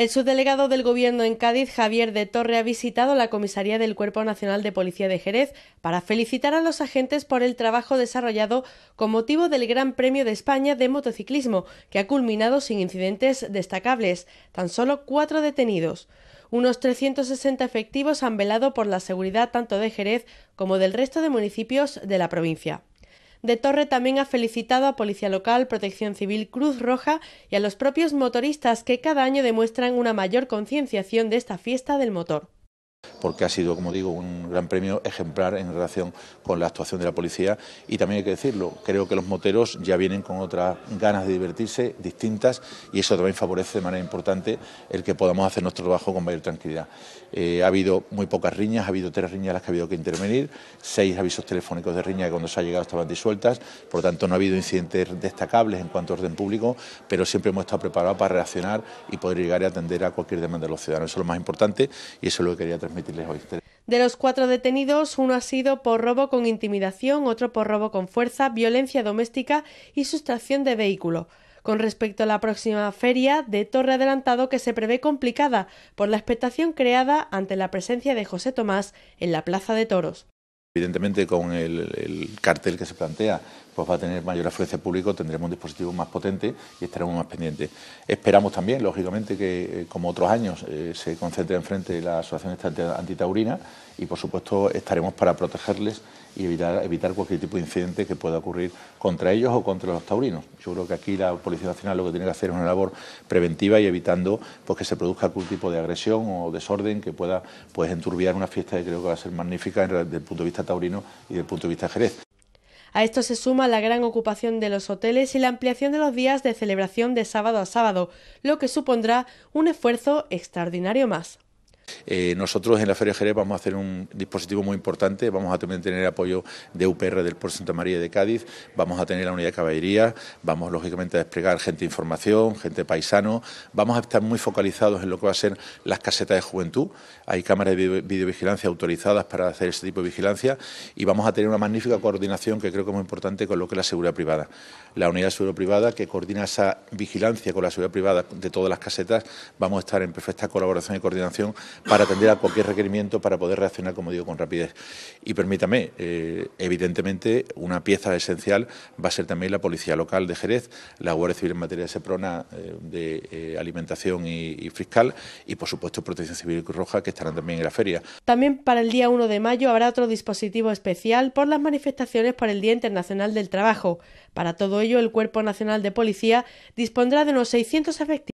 El subdelegado del Gobierno en Cádiz, Javier de Torre, ha visitado la comisaría del Cuerpo Nacional de Policía de Jerez para felicitar a los agentes por el trabajo desarrollado con motivo del Gran Premio de España de motociclismo, que ha culminado sin incidentes destacables, tan solo cuatro detenidos. Unos 360 efectivos han velado por la seguridad tanto de Jerez como del resto de municipios de la provincia. De Torre también ha felicitado a Policía Local, Protección Civil, Cruz Roja y a los propios motoristas que cada año demuestran una mayor concienciación de esta fiesta del motor porque ha sido, como digo, un gran premio ejemplar en relación con la actuación de la policía y también hay que decirlo, creo que los moteros ya vienen con otras ganas de divertirse distintas y eso también favorece de manera importante el que podamos hacer nuestro trabajo con mayor tranquilidad. Eh, ha habido muy pocas riñas, ha habido tres riñas las que ha habido que intervenir, seis avisos telefónicos de riña que cuando se ha llegado estaban disueltas, por lo tanto no ha habido incidentes destacables en cuanto a orden público, pero siempre hemos estado preparados para reaccionar y poder llegar y atender a cualquier demanda de los ciudadanos. Eso es lo más importante y eso es lo que quería transmitir de los cuatro detenidos, uno ha sido por robo con intimidación, otro por robo con fuerza, violencia doméstica y sustracción de vehículo. Con respecto a la próxima feria de Torre Adelantado, que se prevé complicada por la expectación creada ante la presencia de José Tomás en la Plaza de Toros. Evidentemente, con el, cartel que se plantea, pues va a tener mayor afluencia público, tendremos un dispositivo más potente y estaremos más pendientes. Esperamos también, lógicamente, que, eh, como otros años, eh, se concentre enfrente la Asociación Antitaurina y, por supuesto, estaremos para protegerles y evitar, cualquier tipo de incidente que pueda ocurrir contra ellos o contra los taurinos. Yo creo que aquí la Policía Nacional lo que tiene que hacer es una labor preventiva y evitando pues, que se produzca algún tipo de agresión o desorden que pueda pues, enturbiar una fiesta que creo que va a ser magnífica desde el punto de vista taurino y desde el punto de vista Jerez. A esto se suma la gran ocupación de los hoteles y la ampliación de los días de celebración de sábado a sábado, lo que supondrá un esfuerzo extraordinario más. Eh, nosotros en la Feria Jerez vamos a hacer un dispositivo muy importante, vamos a también tener apoyo de UPR del Puerto Santa María de Cádiz, vamos a tener la unidad de caballería, vamos lógicamente a desplegar gente de información, gente paisano, vamos a estar muy focalizados en lo que va a ser las casetas de juventud, hay cámaras de videovigilancia autorizadas para hacer ese tipo de vigilancia y vamos a tener una magnífica coordinación que creo que es muy importante con lo que es la seguridad privada. La unidad de seguridad privada que coordina esa vigilancia con la seguridad privada de todas las casetas, vamos a estar en perfecta colaboración y coordinación para atender a cualquier requerimiento, para poder reaccionar, como digo, con rapidez. Y permítame, eh, evidentemente, una pieza esencial va a ser también la Policía Local de Jerez, la Guardia Civil en materia de SEPRONA, eh, de eh, alimentación y, fiscal, y por supuesto Protección Civil Roja, que estarán también en la feria. También para el día 1 de mayo habrá otro dispositivo especial por las manifestaciones por el Día Internacional del Trabajo. Para todo ello, el Cuerpo Nacional de Policía dispondrá de unos 600 efectivos